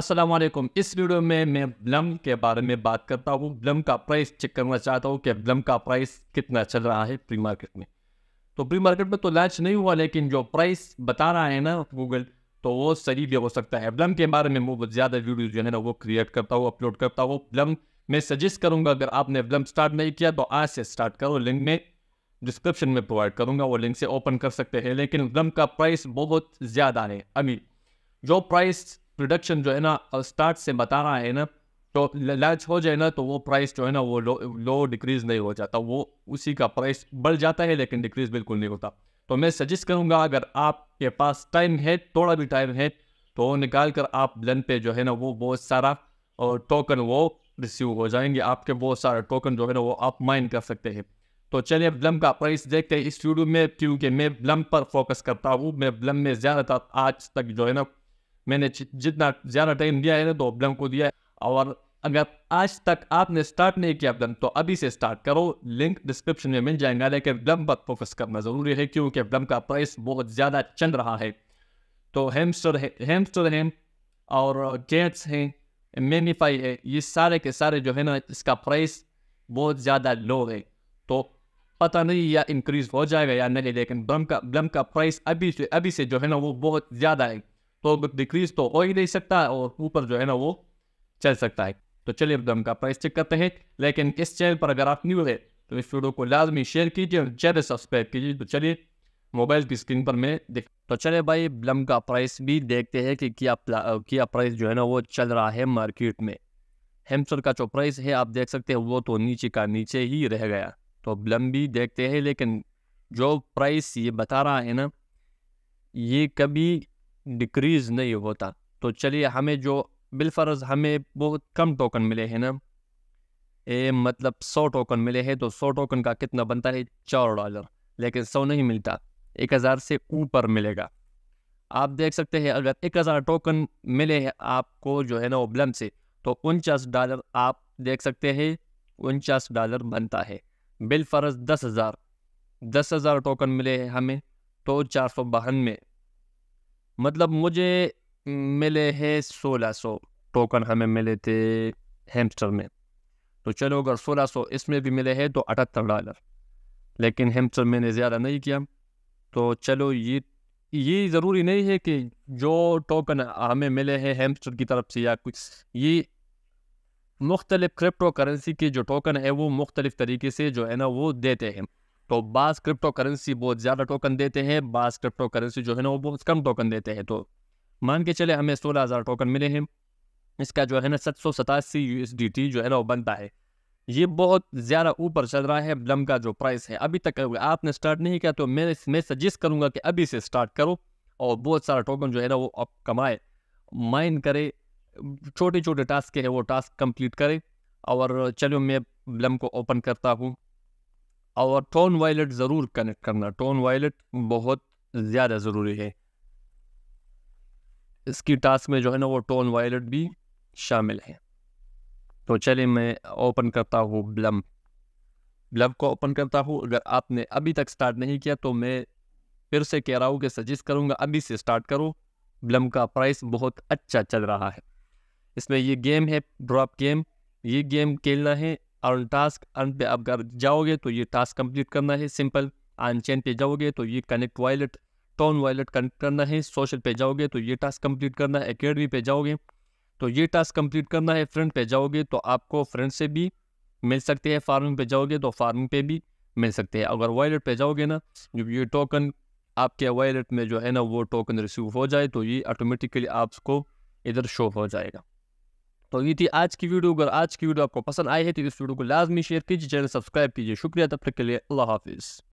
असलम इस वीडियो में मैं ब्लम के बारे में बात करता हूँ ब्लम का प्राइस चेक करना चाहता हूँ कि ब्लम का प्राइस कितना चल रहा है प्री मार्केट में तो प्री मार्केट में तो लॉन्च नहीं हुआ लेकिन जो प्राइस बता रहा है ना गूगल तो वो सही भी हो सकता है ब्लम के बारे में वो ज़्यादा वीडियो जो है ना वो क्रिएट करता हूँ अपलोड करता हूँ ब्लम मैं सजेस्ट करूँगा अगर आपने ब्लम स्टार्ट नहीं किया तो आज से स्टार्ट करो लिंक में डिस्क्रिप्शन में प्रोवाइड करूँगा वो लिंक से ओपन कर सकते हैं लेकिन ब्लम का प्राइस बहुत ज़्यादा है अभी जो प्राइस प्रोडक्शन जो है ना स्टार्ट से बता रहा है ना तो लैच हो जाए ना तो वो प्राइस जो है ना वो लो लो डिक्रीज़ नहीं हो जाता वो उसी का प्राइस बढ़ जाता है लेकिन डिक्रीज़ बिल्कुल नहीं होता तो मैं सजेस्ट करूँगा अगर आपके पास टाइम है थोड़ा भी टाइम है तो निकाल कर आप लन पे जो है ना वो बहुत सारा और टोकन वो रिसीव हो जाएंगे आपके बहुत सारे टोकन जो है ना वो आप माइन कर सकते हैं तो चलिए ब्लम का प्राइस देखते हैं इस वीडियो में क्योंकि मैं ब्लम पर फोकस करता हूँ मैं ब्लम में ज़्यादातर आज तक जो है ना मैंने जितना ज़्यादा टाइम दिया है ना तो अपडम को दिया है और अगर आज तक आपने स्टार्ट नहीं किया अपडम तो अभी से स्टार्ट करो लिंक डिस्क्रिप्शन में मिल जाएगा लेकिन अपडम पर फोकस करना ज़रूरी है क्योंकि अपडम का प्राइस बहुत ज़्यादा चल रहा है तो हेमस्टर है हेमस्टर हैं और गेट्स हैं मेमीफाई है ये सारे के सारे जो है ना इसका प्राइस बहुत ज़्यादा लो है तो पता नहीं या इंक्रीज हो जाएगा या नहीं लेकिन ब्लम का ब्लम का प्राइस अभी से अभी से जो है ना वो बहुत ज़्यादा है तो डिक्रीज तो हो ही नहीं सकता और ऊपर जो है ना वो चल सकता है तो चलिए अब का प्राइस चेक करते हैं लेकिन इस चैनल पर अगर आप न्यू है तो इस वीडियो को लाजमी शेयर कीजिए और चैनल सब्सक्राइब कीजिए तो चलिए मोबाइल की स्क्रीन पर मैं देख तो चले भाई ब्लम का प्राइस भी देखते हैं कि क्या क्या प्राइस जो है ना वो चल रहा है मार्केट में हेमसर का जो प्राइस है आप देख सकते हैं वो तो नीचे का नीचे ही रह गया तो ब्लम भी देखते हैं लेकिन जो प्राइस ये बता रहा है ना ये कभी डिक्रीज़ नहीं होता तो चलिए हमें जो बिलफर्ज हमें बहुत कम टोकन मिले हैं ना ए मतलब सौ टोकन मिले हैं तो सौ टोकन का कितना बनता है चार डॉलर लेकिन सौ नहीं मिलता एक हज़ार से ऊपर मिलेगा आप देख सकते हैं अगर एक हज़ार टोकन मिले हैं आपको जो है ना ओब्लम से तो उनचास डॉलर आप देख सकते हैं उनचास डॉलर बनता है बिल फर्ज दस हज़ार दस हज़ार टोकन मिले हैं हमें तो चार सौ बानवे मतलब मुझे मिले हैं सोलह सौ टोकन हमें मिले थे हेमस्टर में तो चलो अगर सोलह सौ इसमें भी मिले हैं तो अठहत्तर डॉलर लेकिन हेमस्टर मैंने ज़्यादा नहीं किया तो चलो ये ये ज़रूरी नहीं है कि जो टोकन हमें मिले हैं हेमस्टर की तरफ से या कुछ ये मुख्तलिफ़ क्रिप्टो करेंसी के जो टोकन है वो मुख्तलिफ़ तरीके से जो है ना वो देते हैं तो बास क्रिप्टो करेंसी बहुत ज़्यादा टोकन देते हैं बास क्रिप्टो करेंसी जो है ना वो बहुत कम टोकन देते हैं तो मान के चले हमें सोलह हज़ार टोकन मिले हैं इसका जो है ना सत सौ सतासी यू एस डी टी जो है ना वो बनता है ये बहुत ज़्यादा ऊपर चल रहा है ब्लम का जो प्राइस है अभी तक आपने स्टार्ट नहीं किया तो मैं मैं सजेस्ट करूँगा कि अभी से स्टार्ट करो और बहुत सारा टोकन जो है ना वो आप कमाए माइन करे छोटे छोटे टास्क हैं वो टास्क कंप्लीट करे और चलो मैं ब्लम को ओपन करता हूँ और टोन वायलेट ज़रूर कनेक्ट करना टोन वायलेट बहुत ज़्यादा ज़रूरी है इसकी टास्क में जो है ना वो टोन वायलेट भी शामिल है तो चलिए मैं ओपन करता हूँ ब्लम ब्लम को ओपन करता हूँ अगर आपने अभी तक स्टार्ट नहीं किया तो मैं फिर से कह रहा हूँ कि सजेस्ट करूँगा अभी से स्टार्ट करो ब्लम का प्राइस बहुत अच्छा चल रहा है इसमें ये गेम है ड्रॉप गेम ये गेम खेलना है अर्न टास्क अर्न पे आप जाओगे तो ये टास्क कंप्लीट करना है सिंपल आन चैन पे जाओगे तो ये connect wallet TON wallet connect करना है सोशल पे जाओगे तो ये टास्क कंप्लीट करना है अकेडमी पे जाओगे तो ये टास्क कंप्लीट करना है फ्रेंड पे जाओगे तो आपको फ्रेंड से भी मिल सकते हैं फार्मिंग पे जाओगे तो फार्मिंग पे भी मिल सकते हैं अगर वॉलेट पे जाओगे ना जब ये टोकन आपके वॉलेट में जो है ना वो टोकन रिसीव हो जाए तो ये ऑटोमेटिकली आपको इधर शो हो जाएगा तो ये थी आज की वीडियो अगर आज की वीडियो आपको पसंद आई है तो इस वीडियो को लाजमी शेयर कीजिए चैनल सब्सक्राइब कीजिए शुक्रिया तब तक के लिए अल्लाह हाफिज़